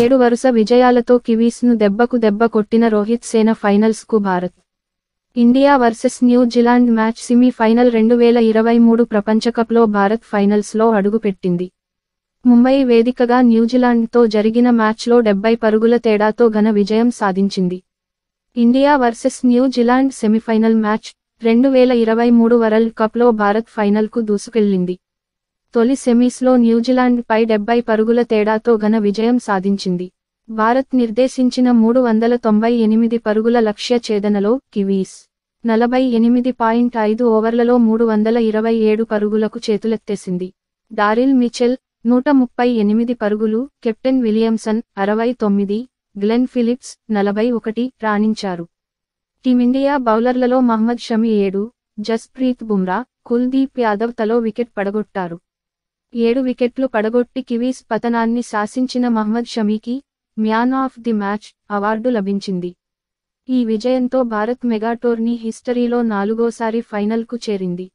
ఏడు వరుస విజయాలతో కివీస్ను దెబ్బకు దెబ్బ కొట్టిన రోహిత్ సేన ఫైనల్స్కు Bharat India versus New Zealand match semifinal రెండు వేల ఇరవై మూడు ప్రపంచకప్లో భారత్ ఫైనల్స్లో అడుగుపెట్టింది ముంబై వేదికగా న్యూజిలాండ్తో జరిగిన మ్యాచ్లో డెబ్బై పరుగుల తేడాతో ఘన విజయం సాధించింది India versus New Zealand semifinal match రెండు వేల ఇరవై మూడు వరల్డ్ కప్లో భారత్ ఫైనల్కు దూసుకెళ్లింది తొలి సెమీస్లో న్యూజిలాండ్పై డెబ్బై పరుగుల తేడాతో ఘన విజయం సాధించింది భారత్ నిర్దేశించిన మూడు వందల తొంభై ఎనిమిది పరుగుల లక్ష్య ఛేదనలో కివీస్ నలభై ఎనిమిది పాయింట్ ఐదు ఓవర్లలో మూడు వందల ఇరవై ఏడు పరుగులకు చేతులెత్తేసింది డారిల్ మిచెల్ నూట ముప్పై ఎనిమిది పరుగులు కెప్టెన్ విలియమ్సన్ అరవై తొమ్మిది గ్లెన్ ఫిలిప్స్ నలభై ఒకటి రాణించారు టీమిండియా బౌలర్లలో మహ్మద్ షమి ఏడు జస్ప్రీత్ బుమ్రా కుల్దీప్ యాదవ్ తలో వికెట్ పడగొట్టారు ఏడు వికెట్లు పడగొట్టి కివీస్ పతనాన్ని శాసించిన మహ్మద్ షమీకి మ్యాన్ ఆఫ్ ది మ్యాచ్ అవార్డు లభించింది ఈ విజయంతో భారత్ మెగాటోర్నీ హిస్టరీలో నాలుగోసారి ఫైనల్కు చేరింది